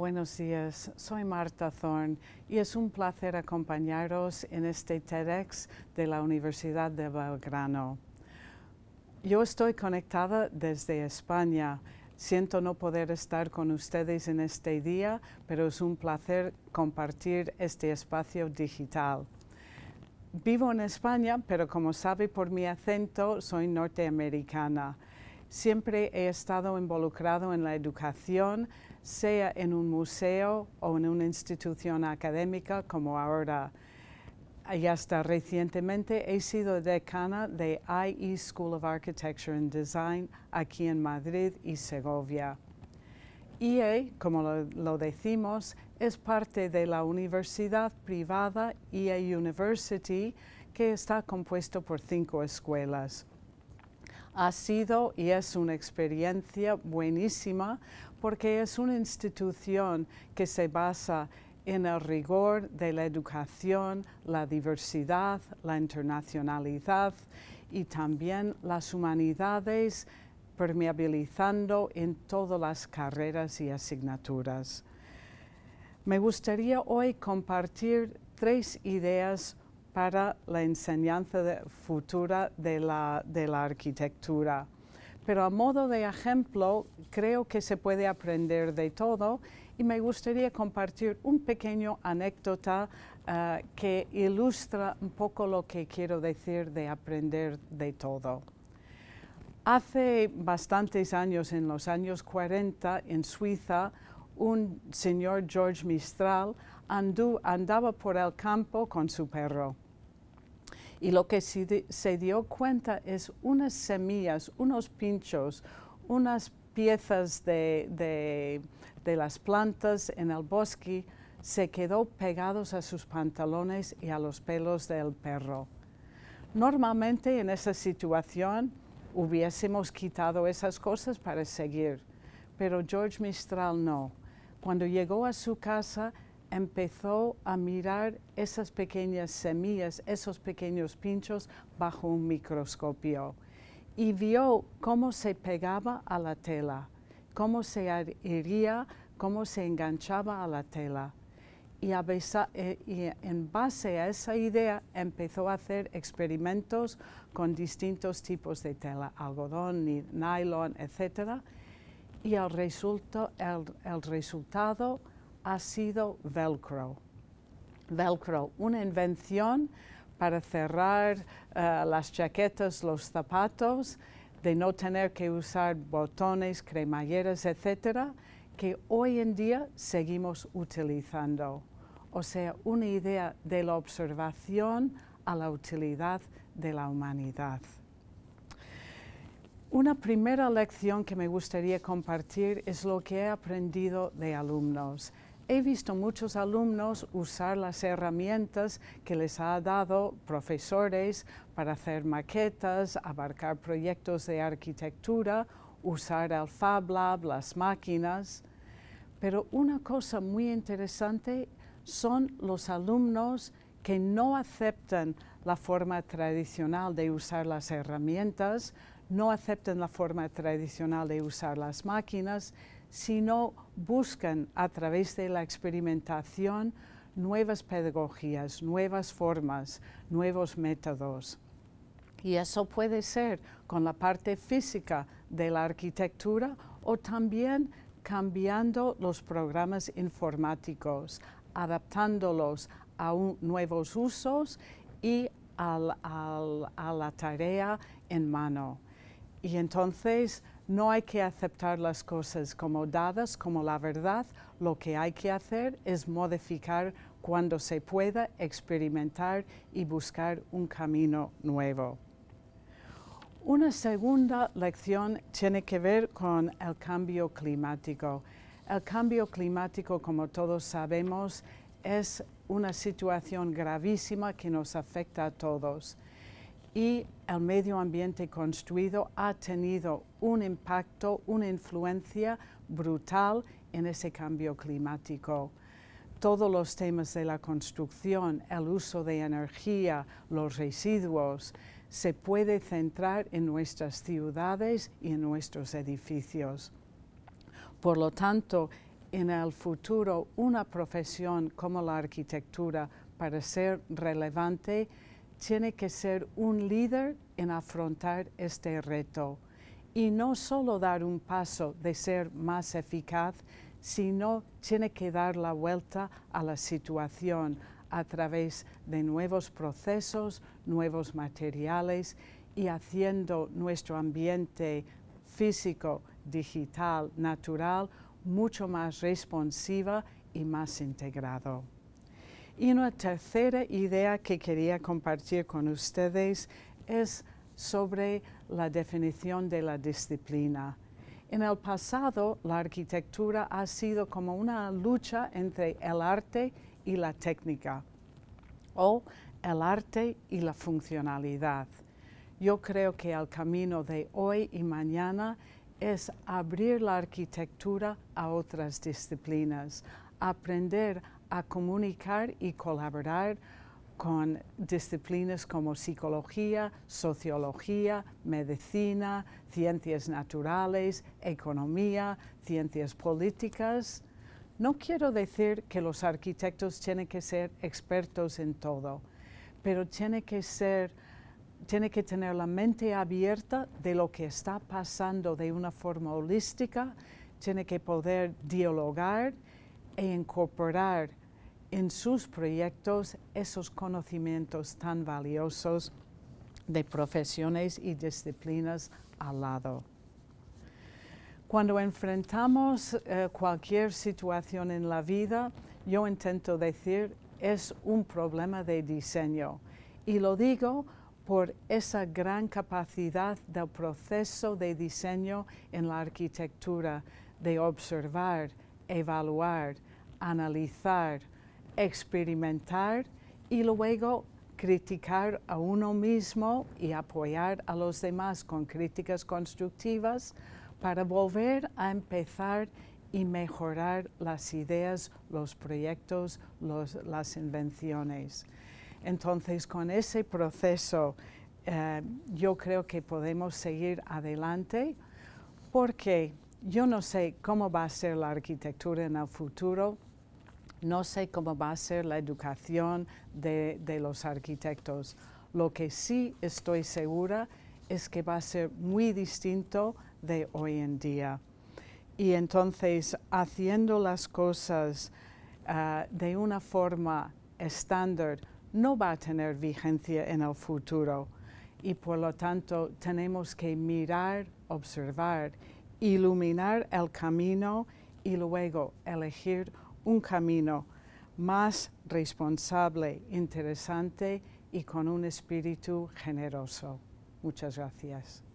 Buenos días, soy Marta Thorne y es un placer acompañaros en este TEDx de la Universidad de Belgrano. Yo estoy conectada desde España. Siento no poder estar con ustedes en este día, pero es un placer compartir este espacio digital. Vivo en España, pero como sabe por mi acento, soy norteamericana. Siempre he estado involucrado en la educación, sea en un museo o en una institución académica como ahora y hasta recientemente he sido decana de IE School of Architecture and Design aquí en Madrid y Segovia. IE, como lo, decimos, es parte de la universidad privada IE University que está compuesto por cinco escuelas ha sido y es una experiencia buenísima porque es una institución que se basa en el rigor de la educación, la diversidad, la internacionalidad y también las humanidades permeabilizando en todas las carreras y asignaturas. Me gustaría hoy compartir tres ideas para la enseñanza futura de la, de la arquitectura. Pero a modo de ejemplo, creo que se puede aprender de todo y me gustaría compartir un pequeño anécdota eh, que ilustra un poco lo que quiero decir de aprender de todo. Hace bastantes años, en los años 40, en Suiza, un señor George Mistral andaba por el campo con su perro. Y lo que se, dio cuenta es unas semillas, unos pinchos, unas piezas de, las plantas en el bosque se quedó pegados a sus pantalones y a los pelos del perro. Normalmente en esa situación hubiésemos quitado esas cosas para seguir, pero George Mistral no. Cuando llegó a su casa empezó a mirar esas pequeñas semillas, esos pequeños pinchos bajo un microscopio y vio cómo se pegaba a la tela, cómo se adhería, cómo se enganchaba a la tela. Y, eh, en base a esa idea empezó a hacer experimentos con distintos tipos de tela, algodón, nylon, etc. Y el resultado ha sido Velcro. Velcro, una invención para cerrar eh, las chaquetas, los zapatos, de no tener que usar botones, cremalleras, etcétera, que hoy en día seguimos utilizando. O sea, una idea de la observación a la utilidad de la humanidad. Una primera lección que me gustaría compartir es lo que he aprendido de alumnos he visto muchos alumnos usar las herramientas que les ha dado profesores para hacer maquetas, abarcar proyectos de arquitectura, usar el Fab las máquinas. Pero una cosa muy interesante son los alumnos que no aceptan la forma tradicional de usar las herramientas, no aceptan la forma tradicional de usar las máquinas, sino buscan a través de la experimentación nuevas pedagogías, nuevas formas, nuevos métodos. Y eso puede ser con la parte física de la arquitectura o también cambiando los programas informáticos, adaptándolos a nuevos usos y a la tarea en mano. Y entonces no hay que aceptar las cosas como dadas, como la verdad. Lo que hay que hacer es modificar cuando se pueda, experimentar y buscar un camino nuevo. Una segunda lección tiene que ver con el cambio climático. El cambio climático, como todos sabemos, es una situación gravísima que nos afecta a todos y el medio ambiente construido ha tenido un impacto, una influencia brutal en ese cambio climático. Todos los temas de la construcción, el uso de energía, los residuos, se puede centrar en nuestras ciudades y en nuestros edificios. Por lo tanto, en el futuro, una profesión como la arquitectura, para ser relevante, tiene que ser un líder en afrontar este reto y no solo dar un paso de ser más eficaz, sino tiene que dar la vuelta a la situación a través de nuevos procesos, nuevos materiales y haciendo nuestro ambiente físico, digital, natural, mucho más responsiva y más integrado. Y una tercera idea que quería compartir con ustedes es sobre la definición de la disciplina. En el pasado, la arquitectura ha sido como una lucha entre el arte y la técnica, o el arte y la funcionalidad. Yo creo que el camino de hoy y mañana es abrir la arquitectura a otras disciplinas, aprender a comunicar y colaborar con disciplinas como psicología, sociología, medicina, ciencias naturales, economía, ciencias políticas. No quiero decir que los arquitectos tienen que ser expertos en todo, pero tienen que tiene que tener la mente abierta de lo que está pasando de una forma holística, tiene que poder dialogar e incorporar en sus proyectos esos conocimientos tan valiosos de profesiones y disciplinas al lado. Cuando enfrentamos eh, cualquier situación en la vida, yo intento decir es un problema de diseño. Y lo digo por esa gran capacidad del proceso de diseño en la arquitectura, de observar, evaluar, analizar, experimentar y luego criticar a uno mismo y apoyar a los demás con críticas constructivas para volver a empezar y mejorar las ideas, los proyectos, las invenciones. Entonces, con ese proceso eh, yo creo que podemos seguir adelante porque yo no sé cómo va a ser la arquitectura en el futuro, no sé cómo va a ser la educación de, los arquitectos. Lo que sí estoy segura es que va a ser muy distinto de hoy en día. Y entonces, haciendo las cosas ah, de una forma estándar, no va a tener vigencia en el futuro. Y por lo tanto, tenemos que mirar, observar iluminar el camino y luego elegir un camino más responsable, interesante y con un espíritu generoso. Muchas gracias.